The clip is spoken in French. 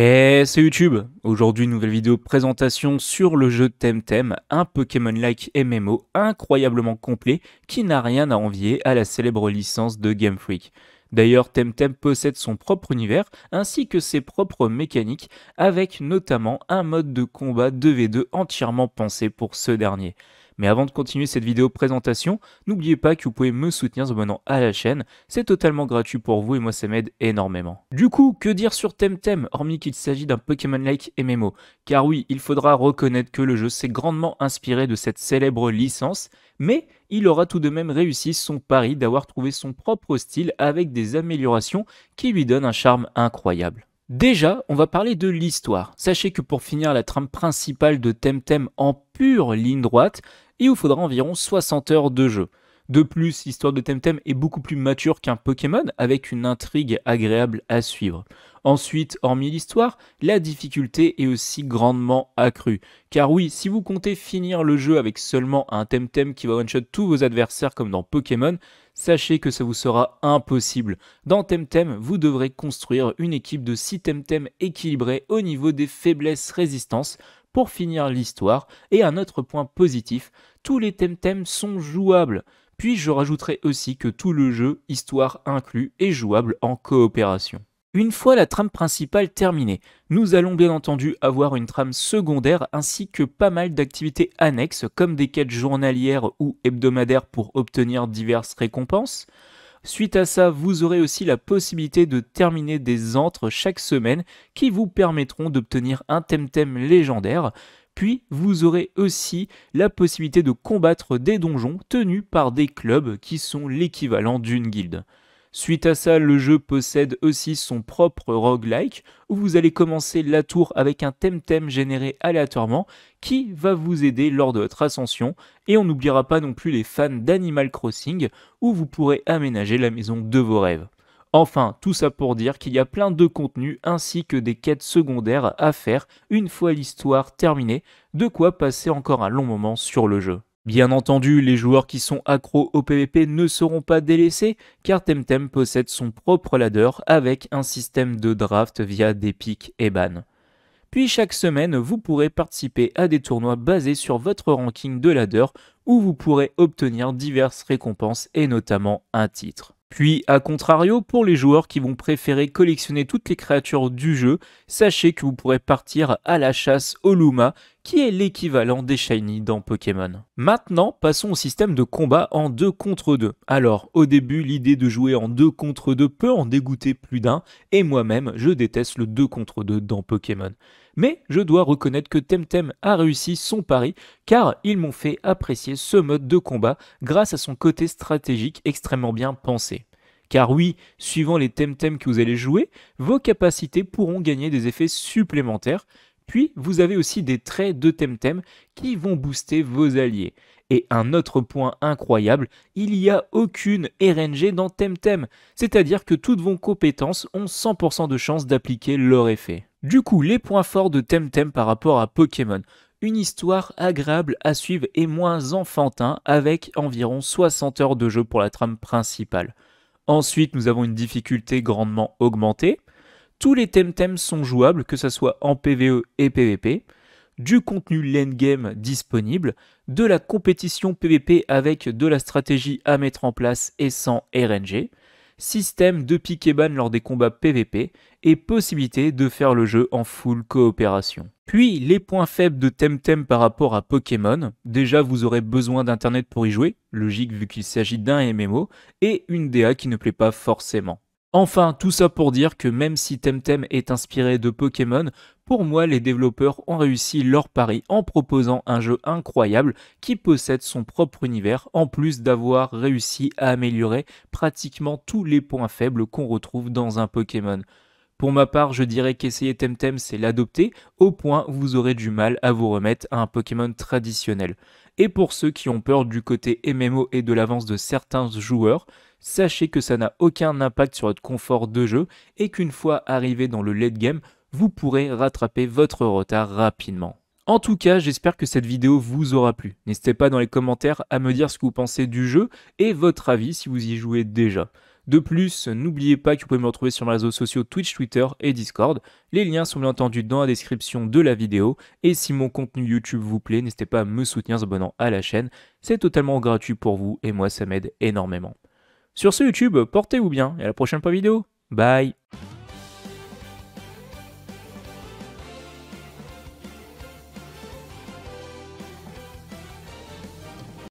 Et c'est YouTube Aujourd'hui, nouvelle vidéo présentation sur le jeu Temtem, un Pokémon-like MMO incroyablement complet qui n'a rien à envier à la célèbre licence de Game Freak. D'ailleurs, Temtem possède son propre univers ainsi que ses propres mécaniques, avec notamment un mode de combat 2v2 entièrement pensé pour ce dernier. Mais avant de continuer cette vidéo présentation, n'oubliez pas que vous pouvez me soutenir en abonnant à la chaîne, c'est totalement gratuit pour vous et moi ça m'aide énormément. Du coup, que dire sur Temtem, hormis qu'il s'agit d'un Pokémon-like MMO Car oui, il faudra reconnaître que le jeu s'est grandement inspiré de cette célèbre licence, mais il aura tout de même réussi son pari d'avoir trouvé son propre style avec des améliorations qui lui donnent un charme incroyable. Déjà, on va parler de l'histoire. Sachez que pour finir la trame principale de Temtem en pure ligne droite, il vous faudra environ 60 heures de jeu. De plus, l'histoire de Temtem est beaucoup plus mature qu'un Pokémon, avec une intrigue agréable à suivre. Ensuite, hormis l'histoire, la difficulté est aussi grandement accrue. Car oui, si vous comptez finir le jeu avec seulement un Temtem qui va one-shot tous vos adversaires comme dans Pokémon, Sachez que ça vous sera impossible. Dans Temtem, vous devrez construire une équipe de 6 Temtem équilibrés au niveau des faiblesses résistances pour finir l'histoire. Et un autre point positif, tous les Temtem sont jouables. Puis je rajouterai aussi que tout le jeu, histoire inclus, est jouable en coopération. Une fois la trame principale terminée, nous allons bien entendu avoir une trame secondaire ainsi que pas mal d'activités annexes comme des quêtes journalières ou hebdomadaires pour obtenir diverses récompenses. Suite à ça, vous aurez aussi la possibilité de terminer des antres chaque semaine qui vous permettront d'obtenir un temtem légendaire. Puis vous aurez aussi la possibilité de combattre des donjons tenus par des clubs qui sont l'équivalent d'une guilde. Suite à ça, le jeu possède aussi son propre roguelike, où vous allez commencer la tour avec un thème-thème généré aléatoirement qui va vous aider lors de votre ascension, et on n'oubliera pas non plus les fans d'Animal Crossing, où vous pourrez aménager la maison de vos rêves. Enfin, tout ça pour dire qu'il y a plein de contenus ainsi que des quêtes secondaires à faire une fois l'histoire terminée, de quoi passer encore un long moment sur le jeu. Bien entendu, les joueurs qui sont accros au PvP ne seront pas délaissés car Temtem possède son propre ladder avec un système de draft via des pics et bans. Puis chaque semaine, vous pourrez participer à des tournois basés sur votre ranking de ladder où vous pourrez obtenir diverses récompenses et notamment un titre. Puis, à contrario, pour les joueurs qui vont préférer collectionner toutes les créatures du jeu, sachez que vous pourrez partir à la chasse au Luma, qui est l'équivalent des Shiny dans Pokémon. Maintenant, passons au système de combat en 2 contre 2. Alors, au début, l'idée de jouer en 2 contre 2 peut en dégoûter plus d'un, et moi-même, je déteste le 2 contre 2 dans Pokémon. Mais je dois reconnaître que Temtem a réussi son pari, car ils m'ont fait apprécier ce mode de combat grâce à son côté stratégique extrêmement bien pensé. Car oui, suivant les Temtem que vous allez jouer, vos capacités pourront gagner des effets supplémentaires, puis, vous avez aussi des traits de Temtem qui vont booster vos alliés. Et un autre point incroyable, il n'y a aucune RNG dans Temtem, c'est-à-dire que toutes vos compétences ont 100% de chance d'appliquer leur effet. Du coup, les points forts de Temtem par rapport à Pokémon. Une histoire agréable à suivre et moins enfantin avec environ 60 heures de jeu pour la trame principale. Ensuite, nous avons une difficulté grandement augmentée, tous les temtem sont jouables, que ce soit en PvE et PvP, du contenu lane-game disponible, de la compétition PvP avec de la stratégie à mettre en place et sans RNG, système de pick et ban lors des combats PvP et possibilité de faire le jeu en full coopération. Puis les points faibles de Temtem par rapport à Pokémon, déjà vous aurez besoin d'internet pour y jouer, logique vu qu'il s'agit d'un MMO, et une DA qui ne plaît pas forcément. Enfin, tout ça pour dire que même si Temtem est inspiré de Pokémon, pour moi les développeurs ont réussi leur pari en proposant un jeu incroyable qui possède son propre univers, en plus d'avoir réussi à améliorer pratiquement tous les points faibles qu'on retrouve dans un Pokémon. Pour ma part, je dirais qu'essayer Temtem, c'est l'adopter, au point où vous aurez du mal à vous remettre à un Pokémon traditionnel. Et pour ceux qui ont peur du côté MMO et de l'avance de certains joueurs, sachez que ça n'a aucun impact sur votre confort de jeu et qu'une fois arrivé dans le late game, vous pourrez rattraper votre retard rapidement. En tout cas, j'espère que cette vidéo vous aura plu. N'hésitez pas dans les commentaires à me dire ce que vous pensez du jeu et votre avis si vous y jouez déjà. De plus, n'oubliez pas que vous pouvez me retrouver sur mes réseaux sociaux Twitch, Twitter et Discord. Les liens sont bien entendu dans la description de la vidéo. Et si mon contenu YouTube vous plaît, n'hésitez pas à me soutenir en abonnant à la chaîne. C'est totalement gratuit pour vous et moi ça m'aide énormément. Sur ce YouTube, portez-vous bien et à la prochaine vidéo. Bye